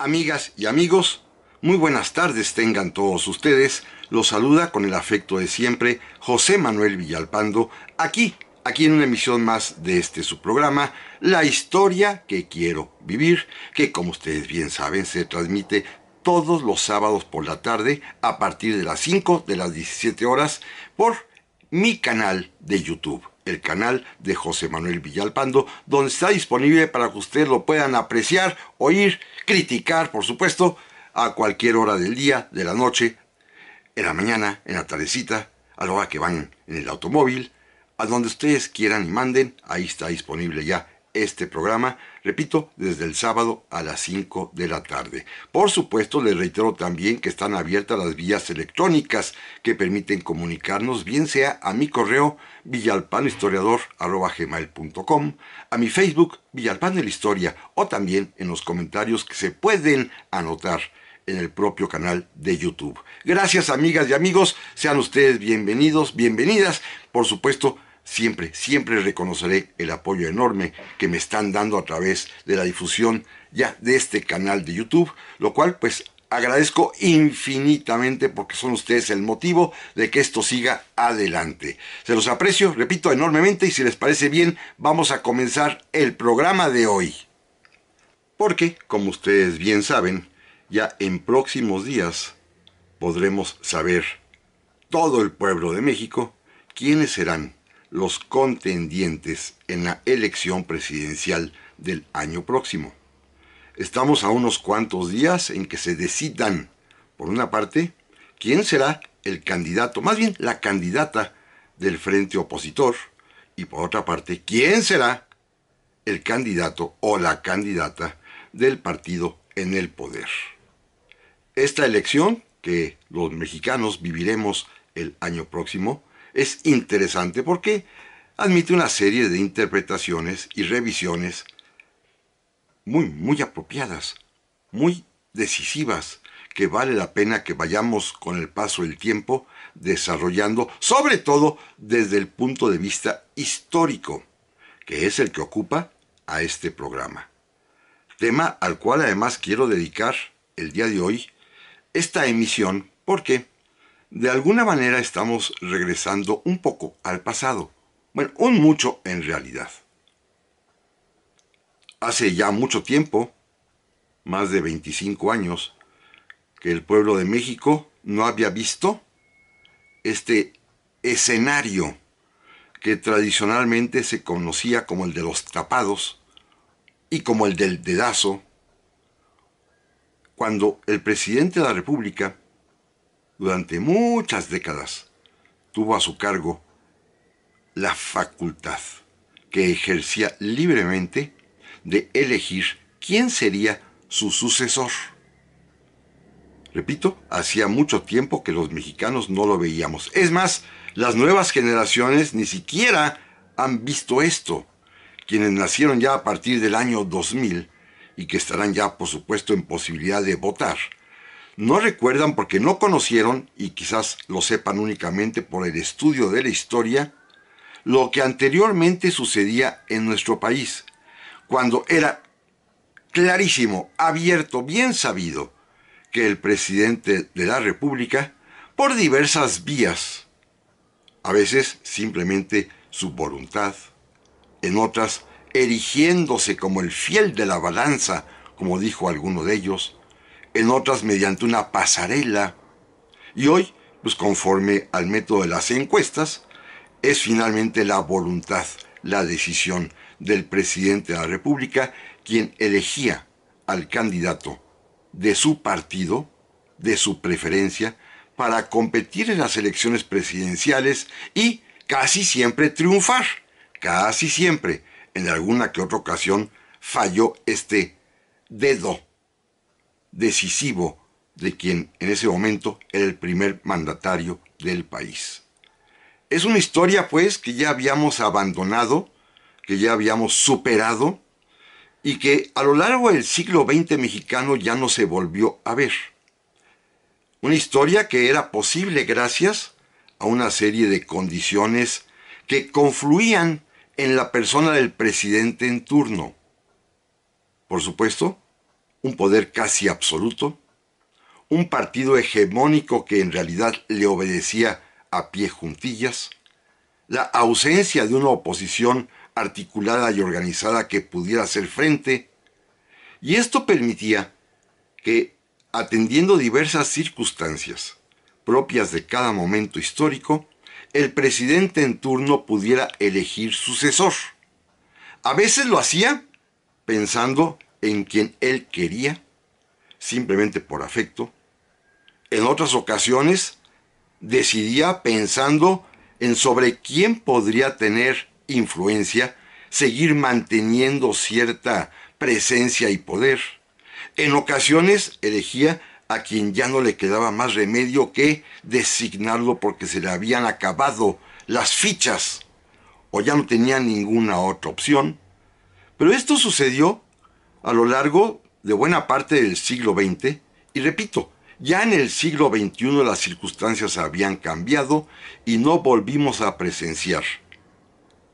Amigas y amigos, muy buenas tardes tengan todos ustedes. Los saluda con el afecto de siempre José Manuel Villalpando, aquí, aquí en una emisión más de este su programa, La historia que quiero vivir, que como ustedes bien saben se transmite todos los sábados por la tarde a partir de las 5 de las 17 horas por mi canal de YouTube el canal de José Manuel Villalpando, donde está disponible para que ustedes lo puedan apreciar, oír criticar, por supuesto, a cualquier hora del día, de la noche, en la mañana, en la tardecita, a la hora que van en el automóvil, a donde ustedes quieran y manden, ahí está disponible ya este programa, repito, desde el sábado a las 5 de la tarde. Por supuesto, les reitero también que están abiertas las vías electrónicas que permiten comunicarnos, bien sea a mi correo villalpanohistoriador.com, a mi Facebook Villalpan de la Historia o también en los comentarios que se pueden anotar en el propio canal de YouTube. Gracias amigas y amigos, sean ustedes bienvenidos, bienvenidas. Por supuesto, siempre, siempre reconoceré el apoyo enorme que me están dando a través de la difusión ya de este canal de YouTube, lo cual pues agradezco infinitamente porque son ustedes el motivo de que esto siga adelante. Se los aprecio, repito, enormemente y si les parece bien, vamos a comenzar el programa de hoy. Porque, como ustedes bien saben, ya en próximos días podremos saber todo el pueblo de México quiénes serán los contendientes en la elección presidencial del año próximo. Estamos a unos cuantos días en que se decidan, por una parte, quién será el candidato, más bien la candidata del frente opositor, y por otra parte, quién será el candidato o la candidata del partido en el poder. Esta elección que los mexicanos viviremos el año próximo es interesante porque admite una serie de interpretaciones y revisiones muy, muy apropiadas, muy decisivas, que vale la pena que vayamos con el paso del tiempo desarrollando, sobre todo desde el punto de vista histórico, que es el que ocupa a este programa. Tema al cual además quiero dedicar el día de hoy esta emisión porque de alguna manera estamos regresando un poco al pasado, bueno, un mucho en realidad. Hace ya mucho tiempo, más de 25 años, que el pueblo de México no había visto este escenario que tradicionalmente se conocía como el de los tapados y como el del dedazo, cuando el presidente de la República, durante muchas décadas, tuvo a su cargo la facultad que ejercía libremente de elegir quién sería su sucesor. Repito, hacía mucho tiempo que los mexicanos no lo veíamos. Es más, las nuevas generaciones ni siquiera han visto esto. Quienes nacieron ya a partir del año 2000 y que estarán ya, por supuesto, en posibilidad de votar, no recuerdan porque no conocieron, y quizás lo sepan únicamente por el estudio de la historia, lo que anteriormente sucedía en nuestro país cuando era clarísimo, abierto, bien sabido que el presidente de la República, por diversas vías, a veces simplemente su voluntad, en otras erigiéndose como el fiel de la balanza, como dijo alguno de ellos, en otras mediante una pasarela, y hoy, pues conforme al método de las encuestas, es finalmente la voluntad, la decisión, del presidente de la República, quien elegía al candidato de su partido, de su preferencia, para competir en las elecciones presidenciales y casi siempre triunfar. Casi siempre, en alguna que otra ocasión, falló este dedo decisivo de quien en ese momento era el primer mandatario del país. Es una historia pues que ya habíamos abandonado que ya habíamos superado y que a lo largo del siglo XX mexicano ya no se volvió a ver. Una historia que era posible gracias a una serie de condiciones que confluían en la persona del presidente en turno. Por supuesto, un poder casi absoluto, un partido hegemónico que en realidad le obedecía a pie juntillas, la ausencia de una oposición articulada y organizada que pudiera hacer frente, y esto permitía que, atendiendo diversas circunstancias propias de cada momento histórico, el presidente en turno pudiera elegir sucesor. A veces lo hacía pensando en quien él quería, simplemente por afecto. En otras ocasiones decidía pensando en sobre quién podría tener influencia, seguir manteniendo cierta presencia y poder. En ocasiones elegía a quien ya no le quedaba más remedio que designarlo porque se le habían acabado las fichas o ya no tenía ninguna otra opción. Pero esto sucedió a lo largo de buena parte del siglo XX y repito, ya en el siglo XXI las circunstancias habían cambiado y no volvimos a presenciar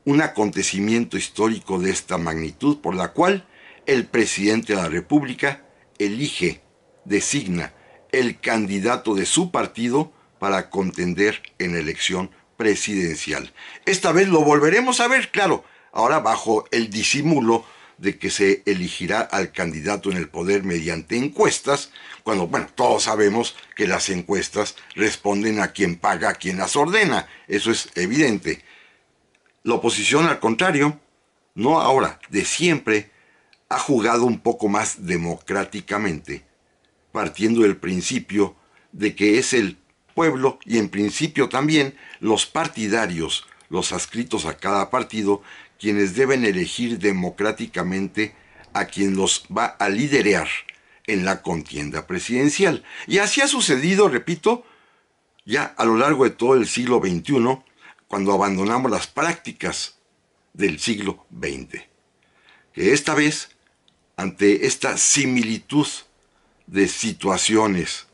un acontecimiento histórico de esta magnitud por la cual el presidente de la República elige, designa el candidato de su partido para contender en elección presidencial. Esta vez lo volveremos a ver, claro, ahora bajo el disimulo de que se elegirá al candidato en el poder mediante encuestas, cuando, bueno, todos sabemos que las encuestas responden a quien paga, a quien las ordena, eso es evidente. La oposición, al contrario, no ahora, de siempre, ha jugado un poco más democráticamente, partiendo del principio de que es el pueblo y en principio también los partidarios, los adscritos a cada partido, quienes deben elegir democráticamente a quien los va a liderear en la contienda presidencial. Y así ha sucedido, repito, ya a lo largo de todo el siglo XXI, cuando abandonamos las prácticas del siglo XX. Que esta vez, ante esta similitud de situaciones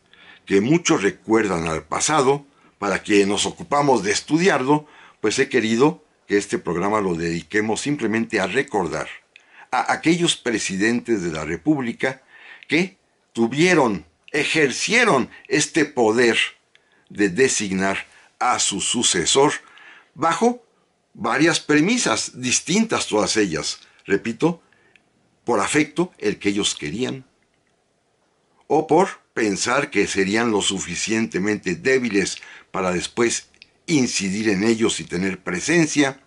que muchos recuerdan al pasado, para que nos ocupamos de estudiarlo, pues he querido que este programa lo dediquemos simplemente a recordar a aquellos presidentes de la República que tuvieron, ejercieron este poder de designar a su sucesor bajo varias premisas distintas todas ellas. Repito, por afecto, el que ellos querían, o por pensar que serían lo suficientemente débiles para después incidir en ellos y tener presencia,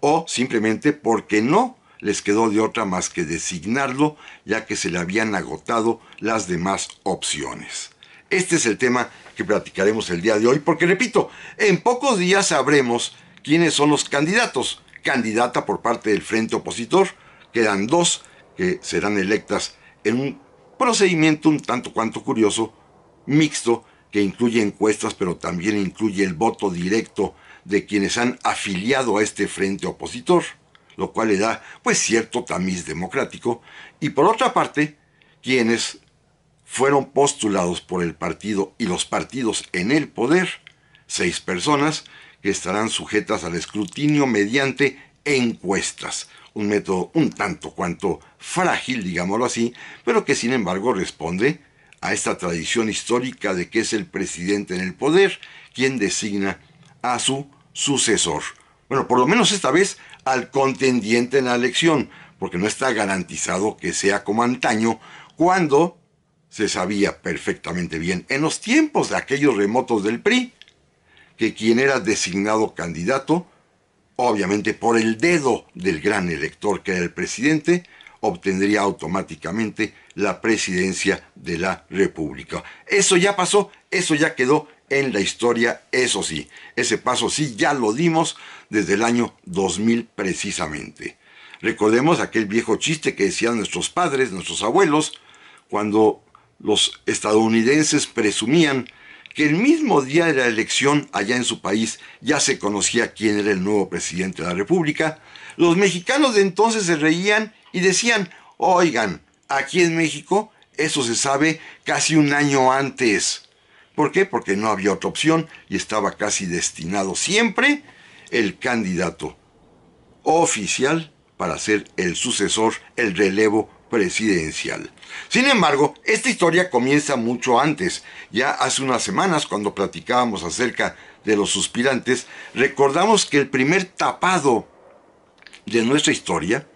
o simplemente porque no les quedó de otra más que designarlo, ya que se le habían agotado las demás opciones. Este es el tema que platicaremos el día de hoy, porque repito, en pocos días sabremos quiénes son los candidatos. Candidata por parte del frente opositor, quedan dos que serán electas en un procedimiento un tanto cuanto curioso, mixto, que incluye encuestas, pero también incluye el voto directo de quienes han afiliado a este frente opositor, lo cual le da pues cierto tamiz democrático, y por otra parte, quienes fueron postulados por el partido y los partidos en el poder, seis personas que estarán sujetas al escrutinio mediante encuestas, un método un tanto cuanto frágil, digámoslo así, pero que sin embargo responde a esta tradición histórica de que es el presidente en el poder quien designa a su sucesor. Bueno, por lo menos esta vez al contendiente en la elección, porque no está garantizado que sea como antaño, cuando se sabía perfectamente bien, en los tiempos de aquellos remotos del PRI, que quien era designado candidato, obviamente por el dedo del gran elector que era el presidente, obtendría automáticamente la presidencia de la República. Eso ya pasó, eso ya quedó en la historia, eso sí, ese paso sí ya lo dimos desde el año 2000 precisamente. Recordemos aquel viejo chiste que decían nuestros padres, nuestros abuelos, cuando los estadounidenses presumían que el mismo día de la elección allá en su país ya se conocía quién era el nuevo presidente de la República. Los mexicanos de entonces se reían y decían, oigan, aquí en México eso se sabe casi un año antes. ¿Por qué? Porque no había otra opción y estaba casi destinado siempre el candidato oficial para ser el sucesor, el relevo presidencial. Sin embargo, esta historia comienza mucho antes. Ya hace unas semanas, cuando platicábamos acerca de los suspirantes, recordamos que el primer tapado de nuestra historia,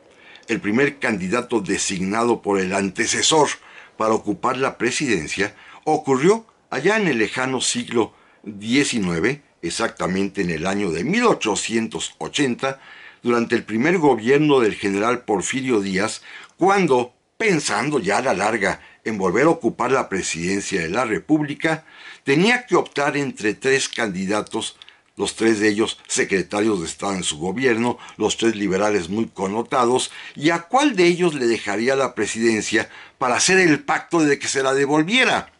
el primer candidato designado por el antecesor para ocupar la presidencia, ocurrió allá en el lejano siglo XIX, exactamente en el año de 1880, durante el primer gobierno del general Porfirio Díaz, cuando pensando ya a la larga en volver a ocupar la presidencia de la República, tenía que optar entre tres candidatos, los tres de ellos secretarios de Estado en su gobierno, los tres liberales muy connotados, y a cuál de ellos le dejaría la presidencia para hacer el pacto de que se la devolviera,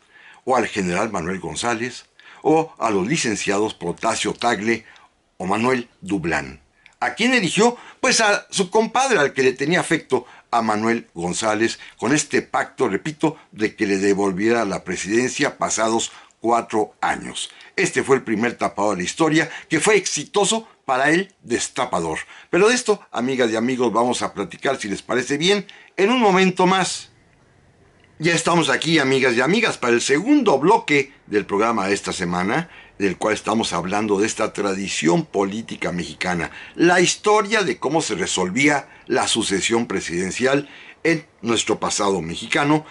o al general Manuel González, o a los licenciados Protasio Tagle o Manuel Dublán. ¿A quién eligió? Pues a su compadre, al que le tenía afecto, a Manuel González con este pacto, repito, de que le devolviera la presidencia pasados cuatro años. Este fue el primer tapado de la historia, que fue exitoso para el destapador. Pero de esto, amigas y amigos, vamos a platicar, si les parece bien, en un momento más. Ya estamos aquí, amigas y amigas, para el segundo bloque del programa de esta semana, del cual estamos hablando, de esta tradición política mexicana, la historia de cómo se resolvía la sucesión presidencial en nuestro pasado mexicano,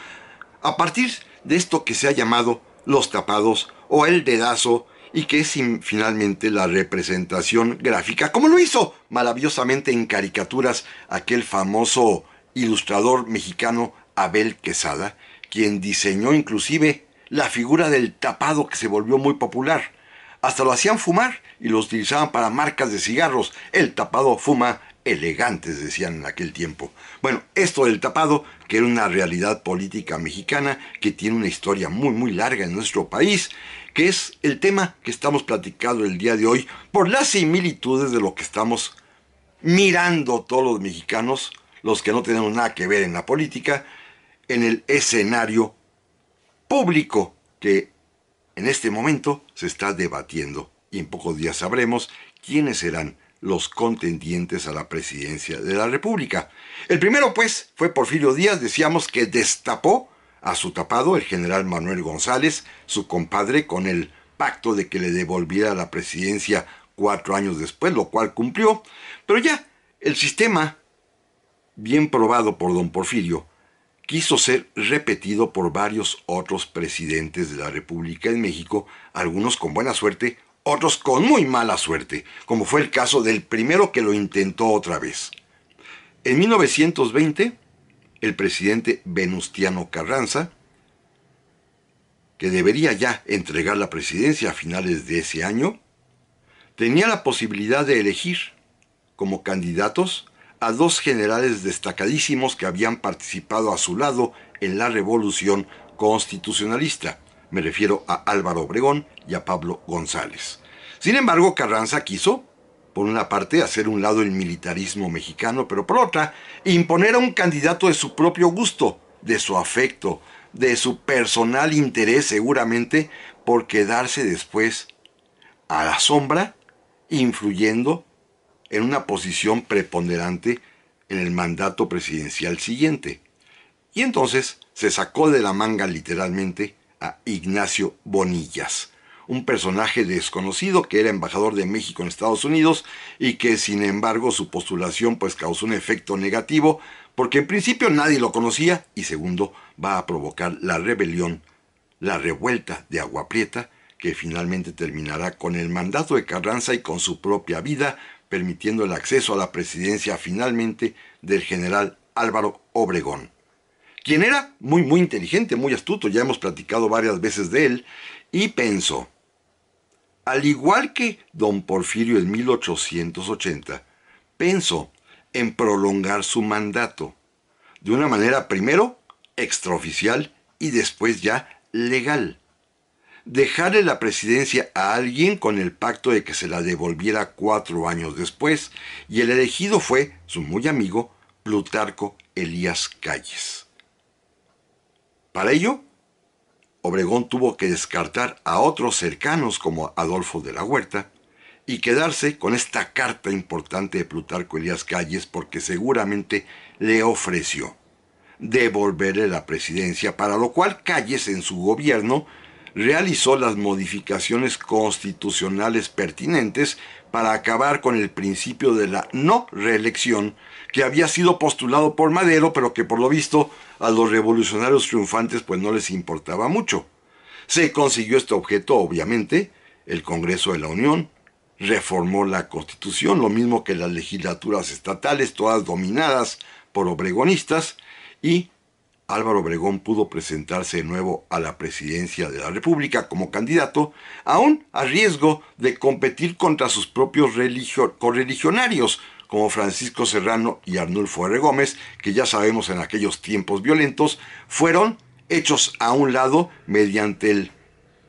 a partir de esto que se ha llamado los tapados o el dedazo y que es finalmente la representación gráfica, como lo hizo maravillosamente en caricaturas aquel famoso ilustrador mexicano Abel Quesada, quien diseñó inclusive la figura del tapado que se volvió muy popular. Hasta lo hacían fumar y lo utilizaban para marcas de cigarros. El tapado fuma elegantes, decían en aquel tiempo. Bueno, esto del tapado, que era una realidad política mexicana, que tiene una historia muy, muy larga en nuestro país, que es el tema que estamos platicando el día de hoy por las similitudes de lo que estamos mirando todos los mexicanos, los que no tenemos nada que ver en la política, en el escenario público que en este momento se está debatiendo y en pocos días sabremos quiénes serán los contendientes a la presidencia de la República. El primero, pues, fue Porfirio Díaz, decíamos que destapó a su tapado el general Manuel González, su compadre, con el pacto de que le devolviera la presidencia cuatro años después, lo cual cumplió. Pero ya, el sistema, bien probado por don Porfirio, quiso ser repetido por varios otros presidentes de la República en México, algunos con buena suerte, otros con muy mala suerte, como fue el caso del primero que lo intentó otra vez. En 1920, el presidente Venustiano Carranza, que debería ya entregar la presidencia a finales de ese año, tenía la posibilidad de elegir como candidatos a dos generales destacadísimos que habían participado a su lado en la revolución constitucionalista. Me refiero a Álvaro Obregón y a Pablo González. Sin embargo, Carranza quiso, por una parte, hacer un lado el militarismo mexicano, pero por otra, imponer a un candidato de su propio gusto, de su afecto, de su personal interés seguramente, por quedarse después a la sombra, influyendo en una posición preponderante en el mandato presidencial siguiente. Y entonces se sacó de la manga literalmente a Ignacio Bonillas, un personaje desconocido que era embajador de México en Estados Unidos y que sin embargo su postulación pues causó un efecto negativo porque en principio nadie lo conocía y segundo va a provocar la rebelión, la revuelta de Agua Prieta que finalmente terminará con el mandato de Carranza y con su propia vida permitiendo el acceso a la presidencia finalmente del general Álvaro Obregón, quien era muy, muy inteligente, muy astuto, ya hemos platicado varias veces de él, y pensó, al igual que don Porfirio en 1880, pensó en prolongar su mandato, de una manera primero extraoficial y después ya legal dejarle la presidencia a alguien con el pacto de que se la devolviera cuatro años después, y el elegido fue su muy amigo Plutarco Elías Calles. Para ello, Obregón tuvo que descartar a otros cercanos como Adolfo de la Huerta y quedarse con esta carta importante de Plutarco Elías Calles porque seguramente le ofreció devolverle la presidencia, para lo cual Calles en su gobierno realizó las modificaciones constitucionales pertinentes para acabar con el principio de la no reelección que había sido postulado por Madero, pero que por lo visto a los revolucionarios triunfantes pues no les importaba mucho. Se consiguió este objeto, obviamente, el Congreso de la Unión reformó la Constitución, lo mismo que las legislaturas estatales, todas dominadas por obregonistas, y Álvaro Obregón pudo presentarse de nuevo a la presidencia de la República como candidato, aún a riesgo de competir contra sus propios correligionarios, como Francisco Serrano y Arnulfo R. Gómez, que ya sabemos en aquellos tiempos violentos, fueron hechos a un lado mediante el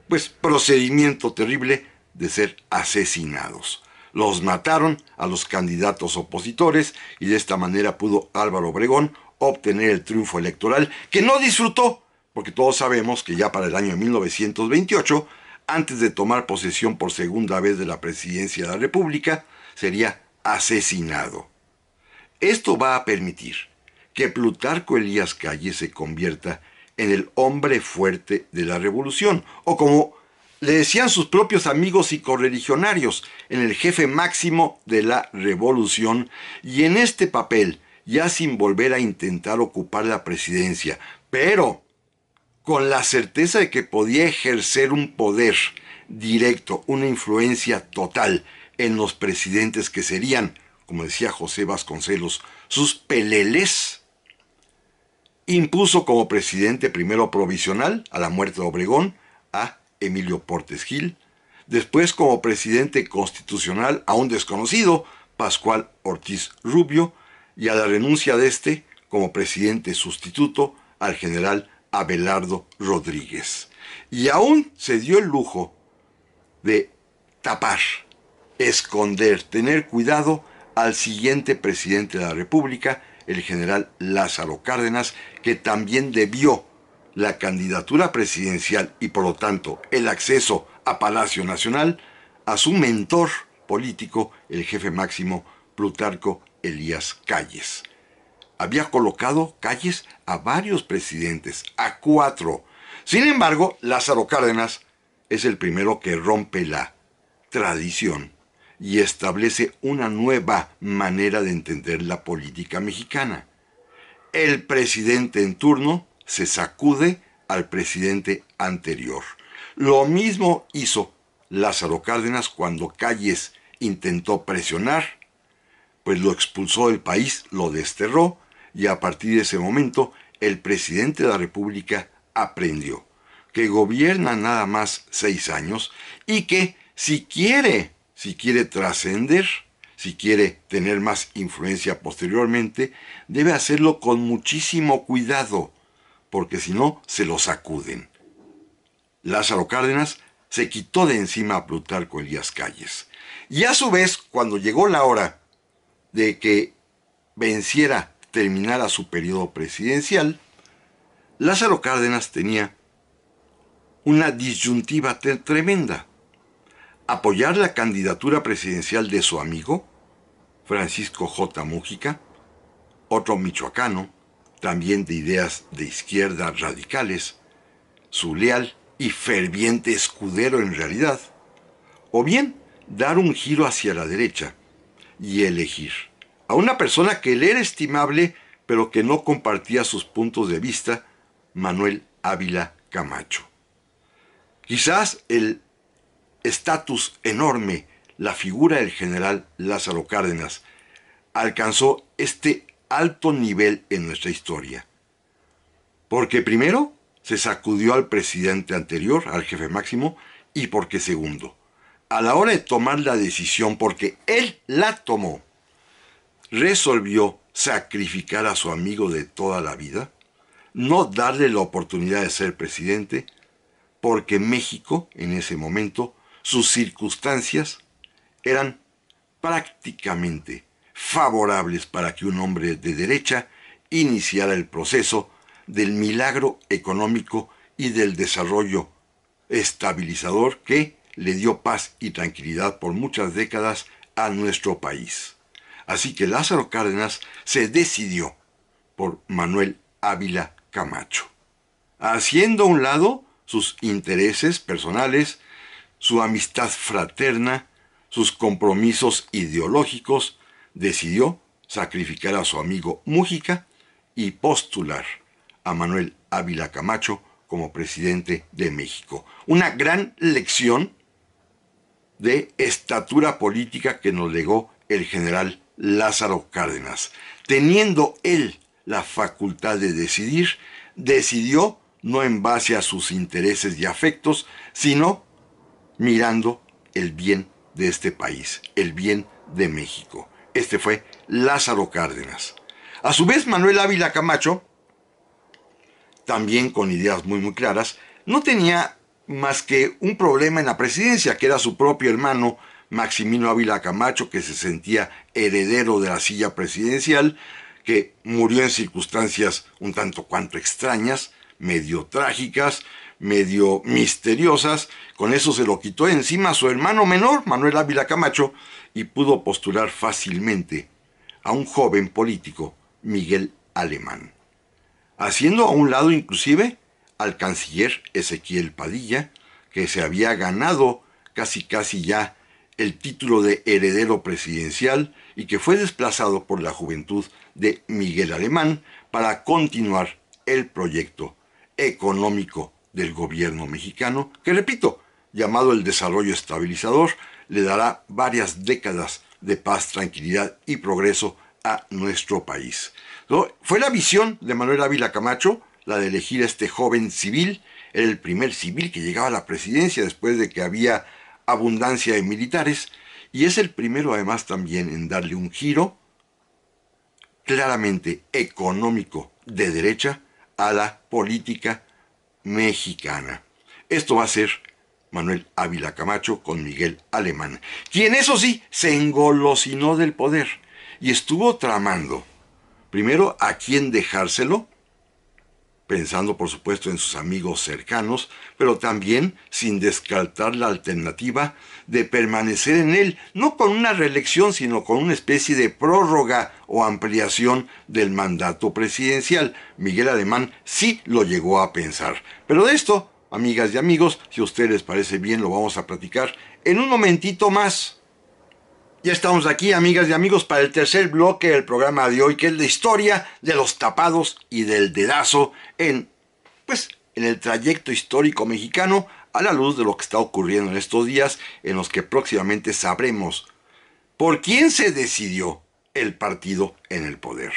pues, procedimiento terrible de ser asesinados. Los mataron a los candidatos opositores y de esta manera pudo Álvaro Obregón obtener el triunfo electoral que no disfrutó, porque todos sabemos que ya para el año 1928, antes de tomar posesión por segunda vez de la presidencia de la República, sería asesinado. Esto va a permitir que Plutarco Elías Calle se convierta en el hombre fuerte de la revolución, o como le decían sus propios amigos y correligionarios, en el jefe máximo de la revolución, y en este papel ya sin volver a intentar ocupar la presidencia, pero con la certeza de que podía ejercer un poder directo, una influencia total en los presidentes que serían, como decía José Vasconcelos, sus peleles, impuso como presidente primero provisional a la muerte de Obregón a Emilio Portes Gil, después como presidente constitucional a un desconocido, Pascual Ortiz Rubio, y a la renuncia de este como presidente sustituto al general Abelardo Rodríguez. Y aún se dio el lujo de tapar, esconder, tener cuidado al siguiente presidente de la República, el general Lázaro Cárdenas, que también debió la candidatura presidencial y por lo tanto el acceso a Palacio Nacional a su mentor político, el jefe máximo Plutarco Elías Calles. Había colocado Calles a varios presidentes, a cuatro. Sin embargo, Lázaro Cárdenas es el primero que rompe la tradición y establece una nueva manera de entender la política mexicana. El presidente en turno se sacude al presidente anterior. Lo mismo hizo Lázaro Cárdenas cuando Calles intentó presionar pues lo expulsó del país, lo desterró y a partir de ese momento el presidente de la República aprendió que gobierna nada más seis años y que si quiere, si quiere trascender, si quiere tener más influencia posteriormente, debe hacerlo con muchísimo cuidado, porque si no, se lo sacuden. Lázaro Cárdenas se quitó de encima a Plutarco Elías Calles. Y a su vez, cuando llegó la hora de que venciera, terminara su periodo presidencial, Lázaro Cárdenas tenía una disyuntiva tremenda. Apoyar la candidatura presidencial de su amigo, Francisco J. Mújica, otro michoacano, también de ideas de izquierda radicales, su leal y ferviente escudero en realidad, o bien dar un giro hacia la derecha y elegir. A una persona que le era estimable, pero que no compartía sus puntos de vista, Manuel Ávila Camacho. Quizás el estatus enorme, la figura del general Lázaro Cárdenas, alcanzó este alto nivel en nuestra historia. Porque primero, se sacudió al presidente anterior, al jefe máximo, y porque segundo, a la hora de tomar la decisión, porque él la tomó, resolvió sacrificar a su amigo de toda la vida, no darle la oportunidad de ser presidente, porque México en ese momento, sus circunstancias eran prácticamente favorables para que un hombre de derecha iniciara el proceso del milagro económico y del desarrollo estabilizador que le dio paz y tranquilidad por muchas décadas a nuestro país. Así que Lázaro Cárdenas se decidió por Manuel Ávila Camacho, haciendo a un lado sus intereses personales, su amistad fraterna, sus compromisos ideológicos, decidió sacrificar a su amigo Mújica y postular a Manuel Ávila Camacho como presidente de México. Una gran lección de estatura política que nos legó el general Lázaro Cárdenas. Teniendo él la facultad de decidir, decidió no en base a sus intereses y afectos, sino mirando el bien de este país, el bien de México. Este fue Lázaro Cárdenas. A su vez, Manuel Ávila Camacho, también con ideas muy muy claras, no tenía más que un problema en la presidencia, que era su propio hermano Maximino Ávila Camacho, que se sentía heredero de la silla presidencial, que murió en circunstancias un tanto cuanto extrañas, medio trágicas, medio misteriosas. Con eso se lo quitó encima a su hermano menor, Manuel Ávila Camacho, y pudo postular fácilmente a un joven político, Miguel Alemán, haciendo a un lado inclusive al canciller Ezequiel Padilla, que se había ganado casi casi ya el título de heredero presidencial y que fue desplazado por la juventud de Miguel Alemán para continuar el proyecto económico del gobierno mexicano, que repito, llamado el desarrollo estabilizador, le dará varias décadas de paz, tranquilidad y progreso a nuestro país. Fue la visión de Manuel Ávila Camacho la de elegir a este joven civil. Era el primer civil que llegaba a la presidencia después de que había abundancia de militares. Y es el primero además también en darle un giro claramente económico de derecha a la política mexicana. Esto va a ser Manuel Ávila Camacho con Miguel Alemán, quien eso sí se engolosinó del poder y estuvo tramando, primero, a quién dejárselo pensando por supuesto en sus amigos cercanos, pero también sin descartar la alternativa de permanecer en él, no con una reelección, sino con una especie de prórroga o ampliación del mandato presidencial. Miguel Alemán sí lo llegó a pensar. Pero de esto, amigas y amigos, si a ustedes les parece bien, lo vamos a platicar en un momentito más. Ya estamos aquí, amigas y amigos, para el tercer bloque del programa de hoy, que es la historia de los tapados y del dedazo en, pues, en el trayecto histórico mexicano a la luz de lo que está ocurriendo en estos días, en los que próximamente sabremos por quién se decidió el partido en el poder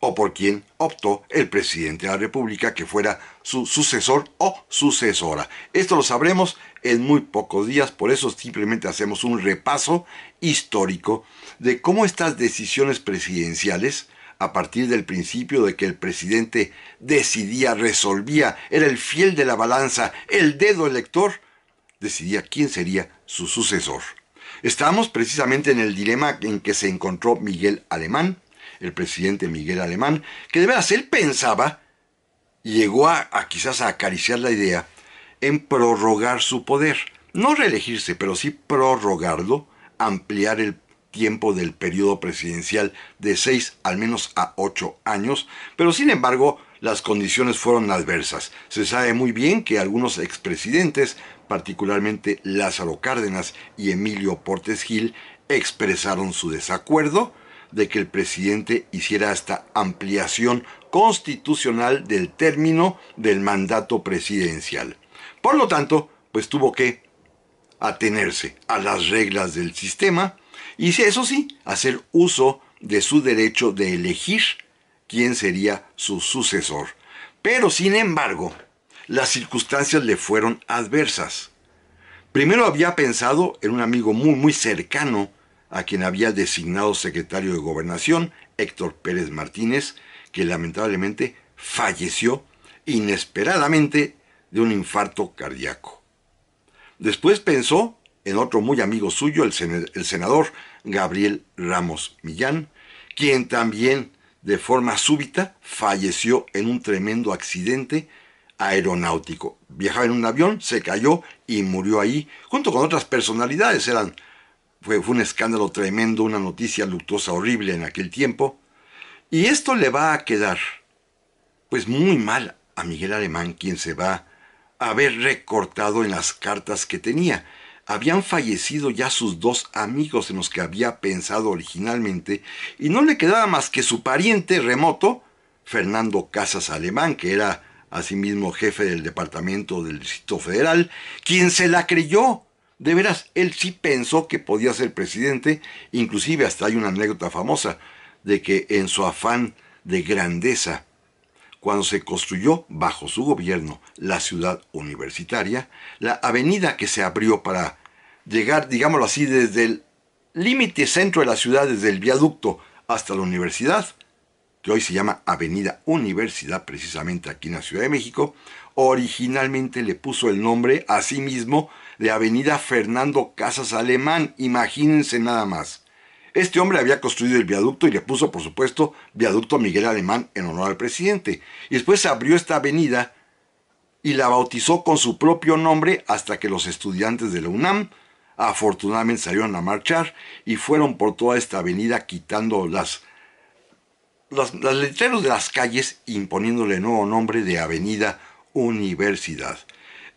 o por quién optó el presidente de la República que fuera su sucesor o sucesora. Esto lo sabremos en muy pocos días, por eso simplemente hacemos un repaso histórico de cómo estas decisiones presidenciales, a partir del principio de que el presidente decidía, resolvía, era el fiel de la balanza, el dedo elector, decidía quién sería su sucesor. Estamos precisamente en el dilema en que se encontró Miguel Alemán, el presidente Miguel Alemán, que de veras él pensaba, llegó a, quizás a acariciar la idea, en prorrogar su poder. No reelegirse, pero sí prorrogarlo, ampliar el tiempo del periodo presidencial de seis al menos a ocho años, pero sin embargo las condiciones fueron adversas. Se sabe muy bien que algunos expresidentes, particularmente Lázaro Cárdenas y Emilio Portes Gil, expresaron su desacuerdo de que el presidente hiciera esta ampliación constitucional del término del mandato presidencial. Por lo tanto, pues tuvo que atenerse a las reglas del sistema y, eso sí, hacer uso de su derecho de elegir quién sería su sucesor. Pero, sin embargo, las circunstancias le fueron adversas. Primero había pensado en un amigo muy, muy cercano a quien había designado secretario de Gobernación, Héctor Pérez Martínez, que lamentablemente falleció inesperadamente de un infarto cardíaco. Después pensó en otro muy amigo suyo, el, senador Gabriel Ramos Millán, quien también de forma súbita falleció en un tremendo accidente aeronáutico. Viajaba en un avión, se cayó y murió ahí, junto con otras personalidades. Eran fue, un escándalo tremendo, una noticia luctuosa horrible en aquel tiempo. Y esto le va a quedar, pues muy mal a Miguel Alemán, quien se va a haber recortado en las cartas que tenía. Habían fallecido ya sus dos amigos en los que había pensado originalmente y no le quedaba más que su pariente remoto, Fernando Casas Alemán, que era asimismo jefe del Departamento del Distrito Federal, quien se la creyó de veras, él sí pensó que podía ser presidente, inclusive hasta hay una anécdota famosa de que en su afán de grandeza, cuando se construyó bajo su gobierno la ciudad universitaria, la avenida que se abrió para llegar, digámoslo así, desde el límite centro de la ciudad, desde el viaducto hasta la universidad, que hoy se llama Avenida Universidad, precisamente aquí en la Ciudad de México, originalmente le puso el nombre a sí mismo de Avenida Fernando Casas Alemán, imagínense nada más. Este hombre había construido el viaducto y le puso, por supuesto, viaducto Miguel Alemán en honor al presidente. Y después abrió esta avenida y la bautizó con su propio nombre hasta que los estudiantes de la UNAM afortunadamente salieron a marchar y fueron por toda esta avenida quitando las, las, de las calles imponiéndole el nuevo nombre de Avenida Universidad.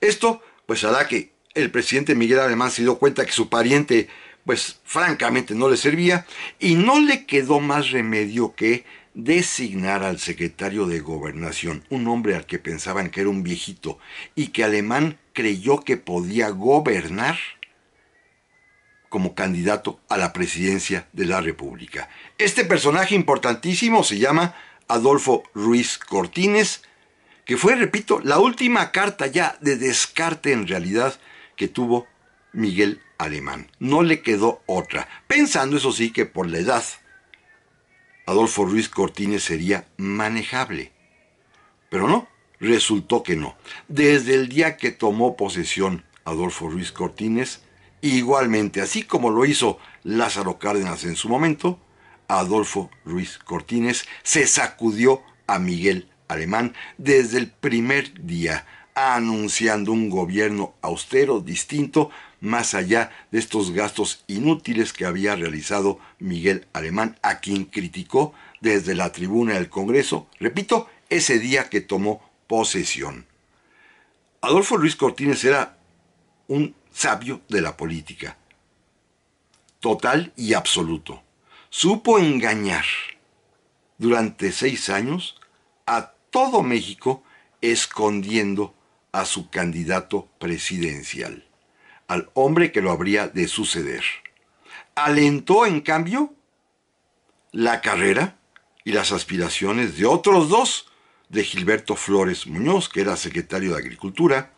Esto pues hará que el presidente Miguel Alemán se dio cuenta que su pariente, pues francamente no le servía y no le quedó más remedio que designar al secretario de gobernación, un hombre al que pensaban que era un viejito y que Alemán creyó que podía gobernar como candidato a la presidencia de la República. Este personaje importantísimo se llama Adolfo Ruiz Cortines, que fue, repito, la última carta ya de descarte en realidad que tuvo Miguel Alemán. No le quedó otra, pensando eso sí que por la edad Adolfo Ruiz Cortines sería manejable. Pero no, resultó que no. Desde el día que tomó posesión Adolfo Ruiz Cortines, igualmente, así como lo hizo Lázaro Cárdenas en su momento, Adolfo Ruiz Cortines se sacudió a Miguel Alemán desde el primer día anunciando un gobierno austero, distinto, más allá de estos gastos inútiles que había realizado Miguel Alemán, a quien criticó desde la tribuna del Congreso, repito, ese día que tomó posesión. Adolfo Luis Cortines era un sabio de la política, total y absoluto. Supo engañar durante seis años a todo México escondiendo a su candidato presidencial, al hombre que lo habría de suceder. Alentó, en cambio, la carrera y las aspiraciones de otros dos, de Gilberto Flores Muñoz, que era secretario de Agricultura,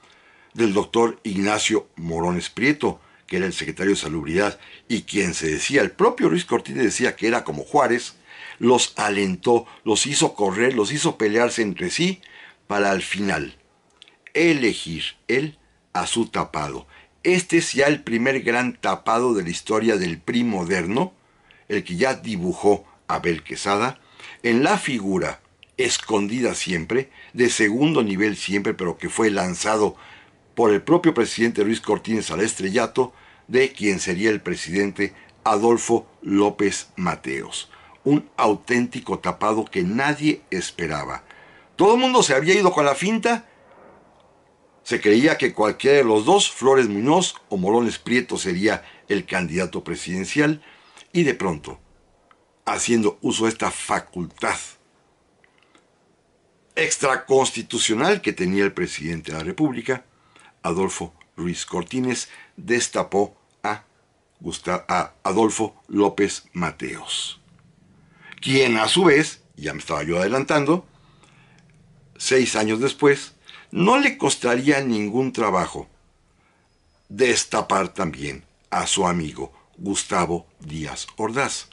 del doctor Ignacio Morones Prieto, que era el secretario de Salubridad, y quien se decía, el propio Luis Cortines decía que era como Juárez, los alentó, los hizo correr, los hizo pelearse entre sí, para al final elegir él a su tapado. Este es ya el primer gran tapado de la historia del PRI moderno, el que ya dibujó Abel Quesada, en la figura, escondida siempre, de segundo nivel siempre, pero que fue lanzado por el propio presidente Luis Cortines al estrellato, de quien sería el presidente Adolfo López Mateos. Un auténtico tapado que nadie esperaba. Todo el mundo se había ido con la finta se creía que cualquiera de los dos, Flores Muñoz o Morones Prieto, sería el candidato presidencial y de pronto, haciendo uso de esta facultad extraconstitucional que tenía el presidente de la República, Adolfo Ruiz Cortines destapó a, a Adolfo López Mateos, quien a su vez, ya me estaba yo adelantando, seis años después, no le costaría ningún trabajo destapar también a su amigo Gustavo Díaz Ordaz.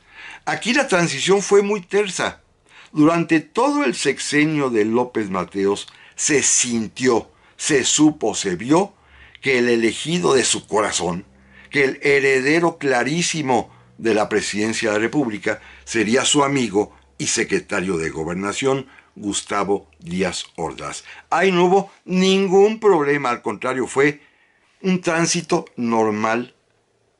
Aquí la transición fue muy tersa. Durante todo el sexenio de López Mateos se sintió, se supo, se vio que el elegido de su corazón, que el heredero clarísimo de la presidencia de la República sería su amigo y secretario de gobernación Gustavo Díaz Ordaz. Ahí no hubo ningún problema, al contrario, fue un tránsito normal,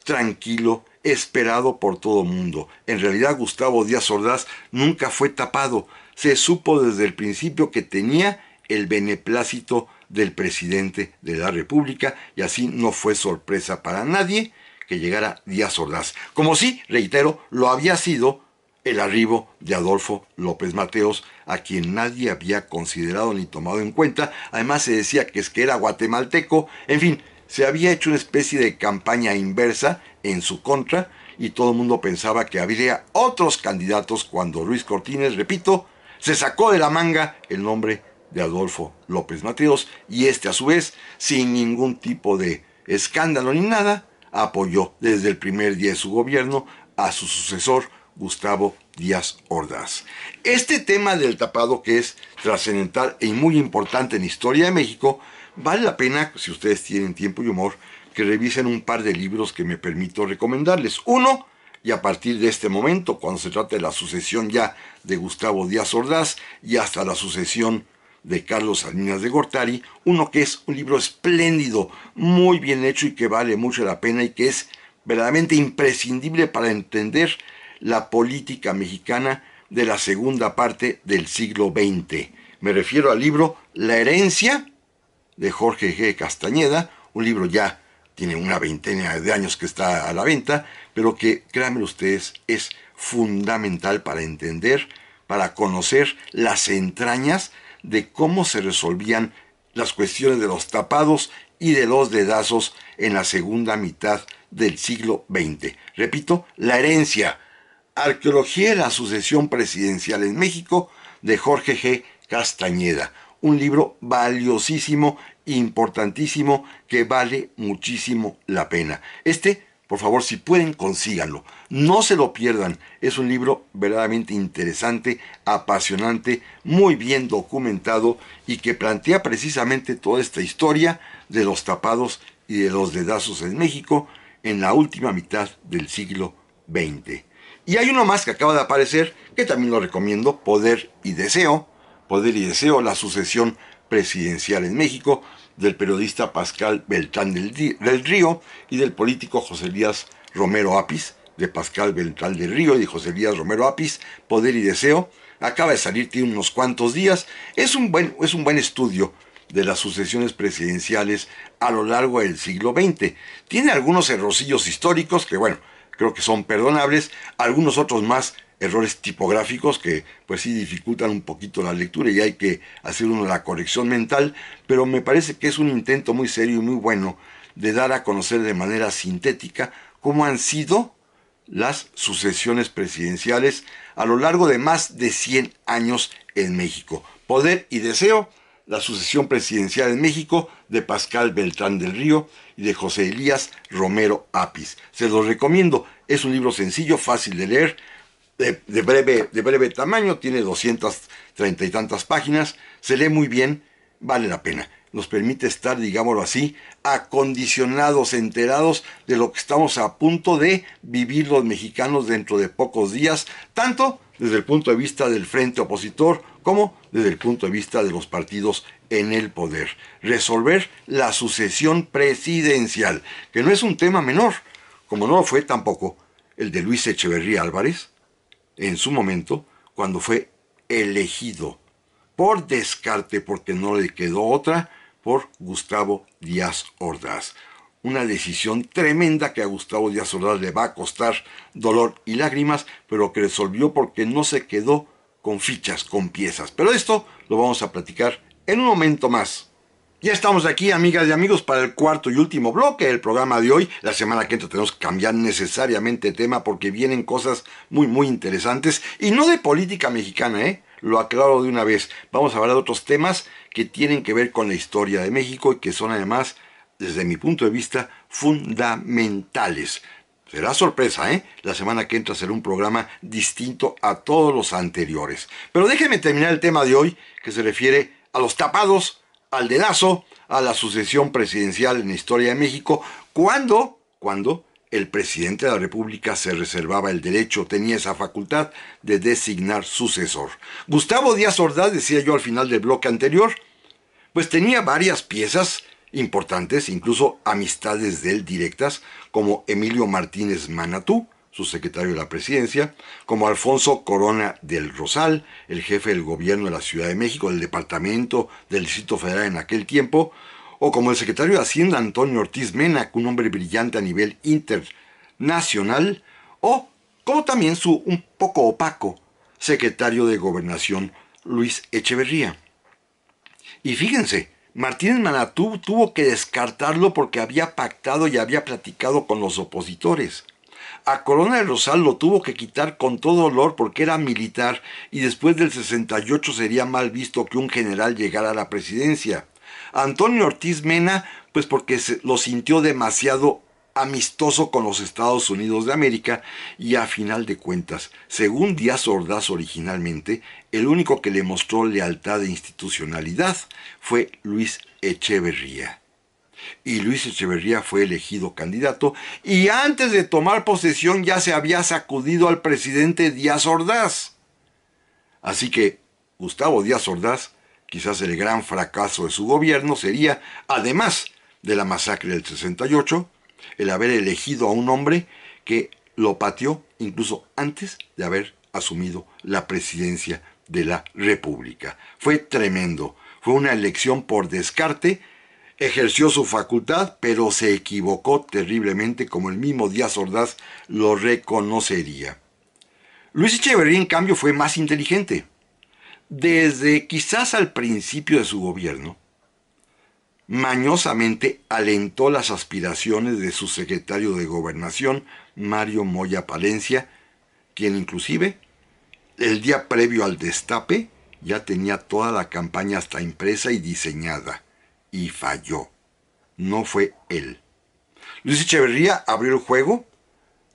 tranquilo, esperado por todo el mundo. En realidad Gustavo Díaz Ordaz nunca fue tapado, se supo desde el principio que tenía el beneplácito del presidente de la República y así no fue sorpresa para nadie que llegara Díaz Ordaz. Como sí, reitero, lo había sido el arribo de Adolfo López Mateos, a quien nadie había considerado ni tomado en cuenta. Además se decía que es que era guatemalteco. En fin, se había hecho una especie de campaña inversa en su contra y todo el mundo pensaba que habría otros candidatos cuando Luis Cortines, repito, se sacó de la manga el nombre de Adolfo López Mateos y este a su vez, sin ningún tipo de escándalo ni nada, apoyó desde el primer día de su gobierno a su sucesor Gustavo Díaz Ordaz. Este tema del tapado que es trascendental y muy importante en la historia de México, vale la pena, si ustedes tienen tiempo y humor, que revisen un par de libros que me permito recomendarles. Uno, y a partir de este momento, cuando se trata de la sucesión ya de Gustavo Díaz Ordaz y hasta la sucesión de Carlos Salinas de Gortari, uno que es un libro espléndido, muy bien hecho y que vale mucho la pena y que es verdaderamente imprescindible para entender la política mexicana de la segunda parte del siglo XX. Me refiero al libro La herencia de Jorge G. Castañeda, un libro ya tiene una veintena de años que está a la venta, pero que, créanme ustedes, es fundamental para entender, para conocer las entrañas de cómo se resolvían las cuestiones de los tapados y de los dedazos en la segunda mitad del siglo XX. Repito, la herencia Arqueología de la sucesión presidencial en México de Jorge G. Castañeda. Un libro valiosísimo, importantísimo, que vale muchísimo la pena. Este, por favor, si pueden, consíganlo. No se lo pierdan. Es un libro verdaderamente interesante, apasionante, muy bien documentado y que plantea precisamente toda esta historia de los tapados y de los dedazos en México en la última mitad del siglo XX. Y hay uno más que acaba de aparecer, que también lo recomiendo, Poder y Deseo. Poder y Deseo, la sucesión presidencial en México, del periodista Pascal Beltrán del, Río y del político José Elías Romero Apis, de Pascal Beltrán del Río y de José Elías Romero Apis, Poder y Deseo. Acaba de salir, tiene unos cuantos días. Es un buen, es un buen estudio de las sucesiones presidenciales a lo largo del siglo XX. Tiene algunos errocillos históricos que, bueno, creo que son perdonables, algunos otros más errores tipográficos que pues sí dificultan un poquito la lectura y hay que hacer una la corrección mental, pero me parece que es un intento muy serio y muy bueno de dar a conocer de manera sintética cómo han sido las sucesiones presidenciales a lo largo de más de 100 años en México. Poder y deseo la sucesión presidencial en México de Pascal Beltrán del Río y de José Elías Romero Apis. Se los recomiendo, es un libro sencillo, fácil de leer, de, breve, de breve tamaño, tiene 230 y tantas páginas, se lee muy bien, vale la pena. Nos permite estar, digámoslo así, acondicionados, enterados de lo que estamos a punto de vivir los mexicanos dentro de pocos días, tanto desde el punto de vista del frente opositor como desde el punto de vista de los partidos en el poder. Resolver la sucesión presidencial, que no es un tema menor, como no lo fue tampoco el de Luis Echeverría Álvarez, en su momento, cuando fue elegido por descarte, porque no le quedó otra, por Gustavo Díaz Ordaz una decisión tremenda que a Gustavo Díaz Ordaz le va a costar dolor y lágrimas, pero que resolvió porque no se quedó con fichas, con piezas. Pero esto lo vamos a platicar en un momento más. Ya estamos aquí, amigas y amigos, para el cuarto y último bloque del programa de hoy. La semana que entra tenemos que cambiar necesariamente de tema porque vienen cosas muy, muy interesantes. Y no de política mexicana, ¿eh? Lo aclaro de una vez. Vamos a hablar de otros temas que tienen que ver con la historia de México y que son además desde mi punto de vista, fundamentales. Será sorpresa, ¿eh? La semana que entra será un programa distinto a todos los anteriores. Pero déjenme terminar el tema de hoy, que se refiere a los tapados, al dedazo, a la sucesión presidencial en la historia de México, cuando, cuando el presidente de la República se reservaba el derecho, tenía esa facultad de designar sucesor. Gustavo Díaz Ordaz, decía yo al final del bloque anterior, pues tenía varias piezas importantes, incluso amistades de él directas, como Emilio Martínez Manatú, su secretario de la presidencia, como Alfonso Corona del Rosal, el jefe del gobierno de la Ciudad de México, del departamento del Distrito Federal en aquel tiempo, o como el secretario de Hacienda Antonio Ortiz Mena, un hombre brillante a nivel internacional, o como también su un poco opaco secretario de Gobernación Luis Echeverría. Y fíjense, Martínez Manatú tuvo que descartarlo porque había pactado y había platicado con los opositores. A Corona de Rosal lo tuvo que quitar con todo dolor porque era militar y después del 68 sería mal visto que un general llegara a la presidencia. Antonio Ortiz Mena, pues porque lo sintió demasiado amistoso con los Estados Unidos de América y a final de cuentas, según Díaz Ordaz originalmente, el único que le mostró lealtad e institucionalidad fue Luis Echeverría. Y Luis Echeverría fue elegido candidato y antes de tomar posesión ya se había sacudido al presidente Díaz Ordaz. Así que Gustavo Díaz Ordaz, quizás el gran fracaso de su gobierno sería, además de la masacre del 68, el haber elegido a un hombre que lo pateó incluso antes de haber asumido la presidencia de la República. Fue tremendo, fue una elección por descarte, ejerció su facultad, pero se equivocó terriblemente como el mismo Díaz Ordaz lo reconocería. Luis Echeverría, en cambio, fue más inteligente. Desde quizás al principio de su gobierno, mañosamente alentó las aspiraciones de su secretario de gobernación, Mario Moya Palencia, quien inclusive el día previo al destape ya tenía toda la campaña hasta impresa y diseñada, y falló. No fue él. Luis Echeverría abrió el juego,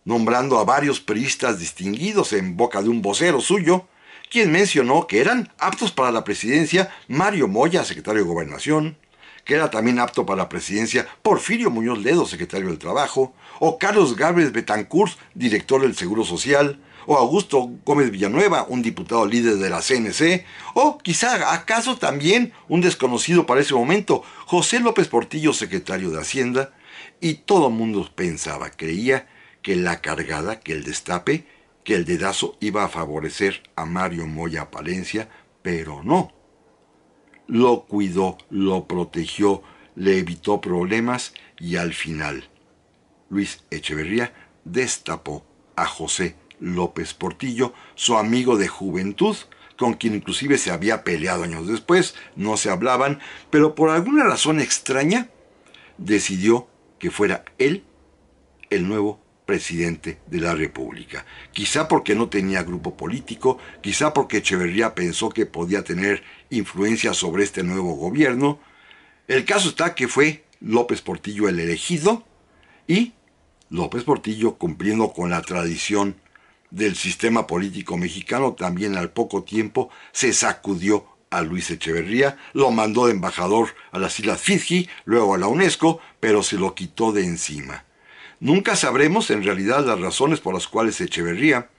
nombrando a varios periodistas distinguidos en boca de un vocero suyo, quien mencionó que eran aptos para la presidencia Mario Moya, secretario de Gobernación, que era también apto para la presidencia, Porfirio Muñoz Ledo, secretario del Trabajo, o Carlos Gávez Betancourt, director del Seguro Social, o Augusto Gómez Villanueva, un diputado líder de la CNC, o quizá acaso también un desconocido para ese momento, José López Portillo, secretario de Hacienda, y todo el mundo pensaba, creía que la cargada, que el destape, que el dedazo iba a favorecer a Mario Moya Palencia, pero no lo cuidó, lo protegió, le evitó problemas y al final Luis Echeverría destapó a José López Portillo, su amigo de juventud, con quien inclusive se había peleado años después, no se hablaban, pero por alguna razón extraña decidió que fuera él el nuevo presidente de la República. Quizá porque no tenía grupo político, quizá porque Echeverría pensó que podía tener influencia sobre este nuevo gobierno. El caso está que fue López Portillo el elegido y López Portillo cumpliendo con la tradición del sistema político mexicano, también al poco tiempo se sacudió a Luis Echeverría, lo mandó de embajador a las Islas Fiji, luego a la UNESCO, pero se lo quitó de encima. Nunca sabremos en realidad las razones por las cuales Echeverría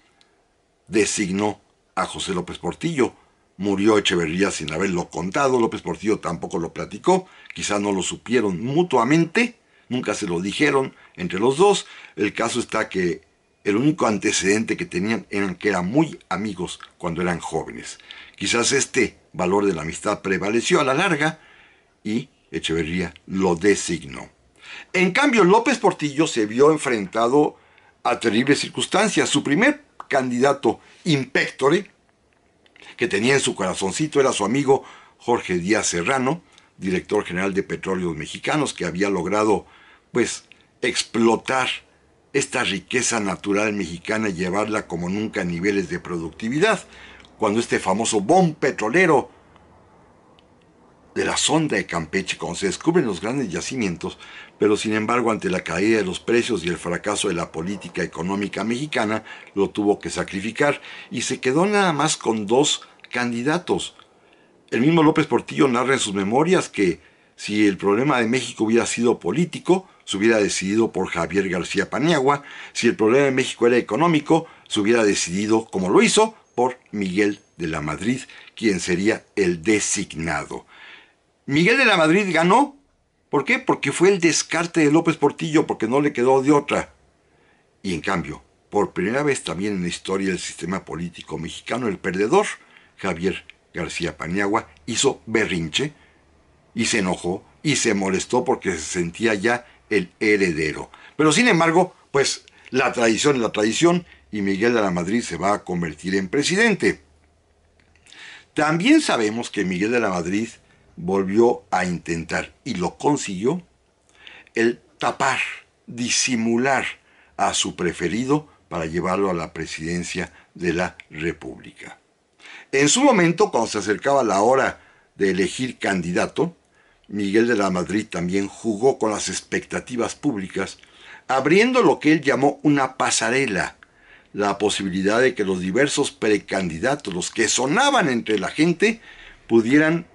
designó a José López Portillo. Murió Echeverría sin haberlo contado, López Portillo tampoco lo platicó, quizás no lo supieron mutuamente, nunca se lo dijeron entre los dos. El caso está que el único antecedente que tenían era que eran muy amigos cuando eran jóvenes. Quizás este valor de la amistad prevaleció a la larga y Echeverría lo designó. En cambio, López Portillo se vio enfrentado a terribles circunstancias. Su primer candidato, Impectore, que tenía en su corazoncito, era su amigo Jorge Díaz Serrano, director general de Petróleos Mexicanos, que había logrado, pues, explotar esta riqueza natural mexicana y llevarla como nunca a niveles de productividad, cuando este famoso bom petrolero de la sonda de Campeche cuando se descubren los grandes yacimientos, pero sin embargo ante la caída de los precios y el fracaso de la política económica mexicana lo tuvo que sacrificar y se quedó nada más con dos candidatos. El mismo López Portillo narra en sus memorias que si el problema de México hubiera sido político, se hubiera decidido por Javier García Paniagua, si el problema de México era económico, se hubiera decidido, como lo hizo, por Miguel de la Madrid, quien sería el designado. Miguel de la Madrid ganó. ¿Por qué? Porque fue el descarte de López Portillo, porque no le quedó de otra. Y en cambio, por primera vez también en la historia del sistema político mexicano, el perdedor, Javier García Paniagua, hizo berrinche y se enojó y se molestó porque se sentía ya el heredero. Pero sin embargo, pues la tradición es la tradición y Miguel de la Madrid se va a convertir en presidente. También sabemos que Miguel de la Madrid volvió a intentar, y lo consiguió, el tapar, disimular a su preferido para llevarlo a la presidencia de la República. En su momento, cuando se acercaba la hora de elegir candidato, Miguel de la Madrid también jugó con las expectativas públicas, abriendo lo que él llamó una pasarela, la posibilidad de que los diversos precandidatos, los que sonaban entre la gente, pudieran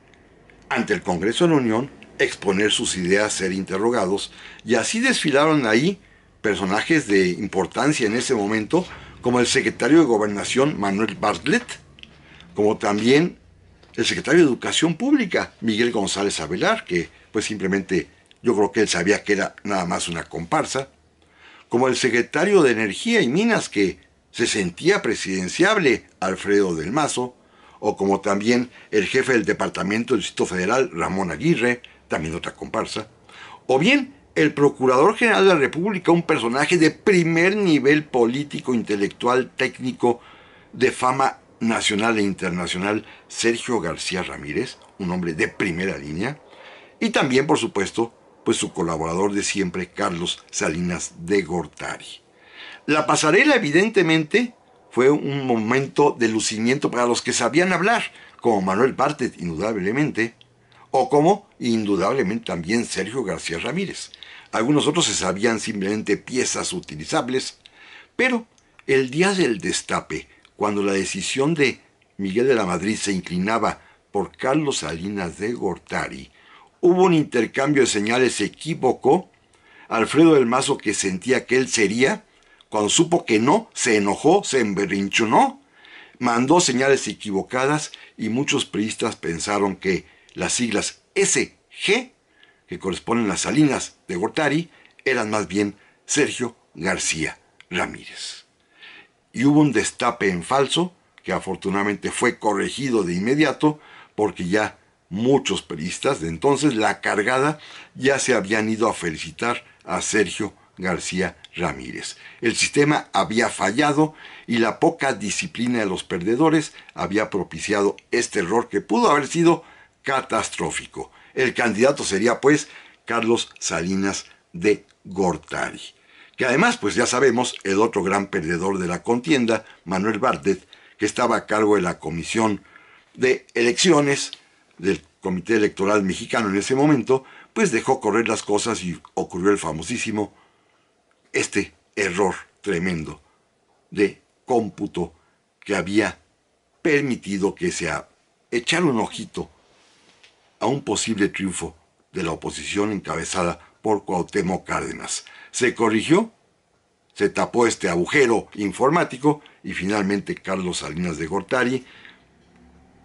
ante el Congreso de la Unión, exponer sus ideas, ser interrogados, y así desfilaron ahí personajes de importancia en ese momento, como el secretario de Gobernación Manuel Bartlett, como también el secretario de Educación Pública Miguel González Avelar, que pues simplemente yo creo que él sabía que era nada más una comparsa, como el secretario de Energía y Minas que se sentía presidenciable Alfredo del Mazo, o como también el jefe del Departamento del Distrito Federal, Ramón Aguirre, también otra comparsa, o bien el Procurador General de la República, un personaje de primer nivel político, intelectual, técnico, de fama nacional e internacional, Sergio García Ramírez, un hombre de primera línea, y también, por supuesto, pues su colaborador de siempre, Carlos Salinas de Gortari. La pasarela, evidentemente, fue un momento de lucimiento para los que sabían hablar, como Manuel Bartet, indudablemente, o como, indudablemente, también Sergio García Ramírez. Algunos otros se sabían simplemente piezas utilizables, pero el día del destape, cuando la decisión de Miguel de la Madrid se inclinaba por Carlos Salinas de Gortari, hubo un intercambio de señales equívoco. Alfredo del Mazo, que sentía que él sería cuando supo que no, se enojó, se emberrinchonó, mandó señales equivocadas y muchos priistas pensaron que las siglas SG, que corresponden a las salinas de Gortari, eran más bien Sergio García Ramírez. Y hubo un destape en falso que afortunadamente fue corregido de inmediato porque ya muchos periodistas de entonces, la cargada, ya se habían ido a felicitar a Sergio García Ramírez. El sistema había fallado y la poca disciplina de los perdedores había propiciado este error que pudo haber sido catastrófico. El candidato sería pues Carlos Salinas de Gortari. Que además, pues ya sabemos, el otro gran perdedor de la contienda, Manuel Bardet, que estaba a cargo de la Comisión de Elecciones del Comité Electoral Mexicano en ese momento, pues dejó correr las cosas y ocurrió el famosísimo este error tremendo de cómputo que había permitido que se echara un ojito a un posible triunfo de la oposición encabezada por Cuauhtémoc Cárdenas. Se corrigió, se tapó este agujero informático y finalmente Carlos Salinas de Gortari,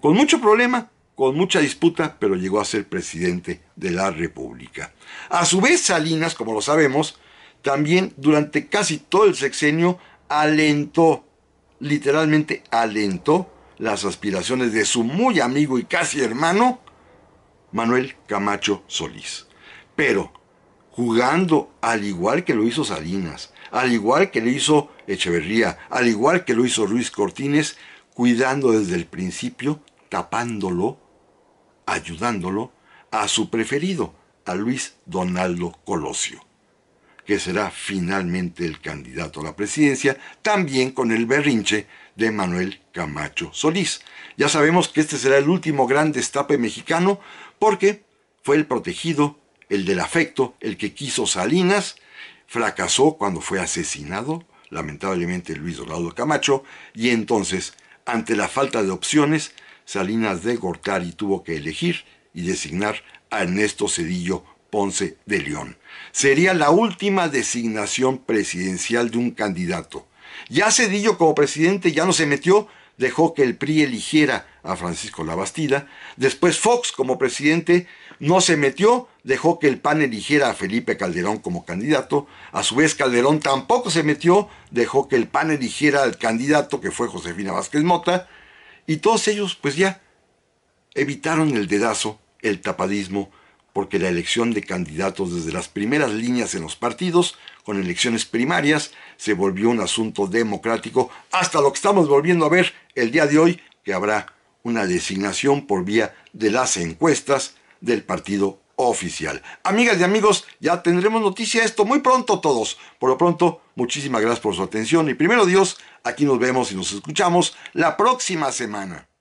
con mucho problema, con mucha disputa, pero llegó a ser presidente de la República. A su vez, Salinas, como lo sabemos, también durante casi todo el sexenio alentó, literalmente alentó las aspiraciones de su muy amigo y casi hermano, Manuel Camacho Solís. Pero jugando al igual que lo hizo Salinas, al igual que lo hizo Echeverría, al igual que lo hizo Ruiz Cortines, cuidando desde el principio, tapándolo, ayudándolo a su preferido, a Luis Donaldo Colosio que será finalmente el candidato a la presidencia, también con el berrinche de Manuel Camacho Solís. Ya sabemos que este será el último gran destape mexicano porque fue el protegido, el del afecto, el que quiso Salinas, fracasó cuando fue asesinado, lamentablemente Luis Dorado Camacho, y entonces, ante la falta de opciones, Salinas de Gortari tuvo que elegir y designar a Ernesto Cedillo Ponce de León. Sería la última designación presidencial de un candidato. Ya Cedillo como presidente ya no se metió, dejó que el PRI eligiera a Francisco Labastida. Después Fox como presidente no se metió, dejó que el PAN eligiera a Felipe Calderón como candidato. A su vez Calderón tampoco se metió, dejó que el PAN eligiera al candidato que fue Josefina Vázquez Mota. Y todos ellos pues ya evitaron el dedazo, el tapadismo, porque la elección de candidatos desde las primeras líneas en los partidos, con elecciones primarias, se volvió un asunto democrático hasta lo que estamos volviendo a ver el día de hoy, que habrá una designación por vía de las encuestas del partido oficial. Amigas y amigos, ya tendremos noticia de esto muy pronto todos. Por lo pronto, muchísimas gracias por su atención y primero Dios, aquí nos vemos y nos escuchamos la próxima semana.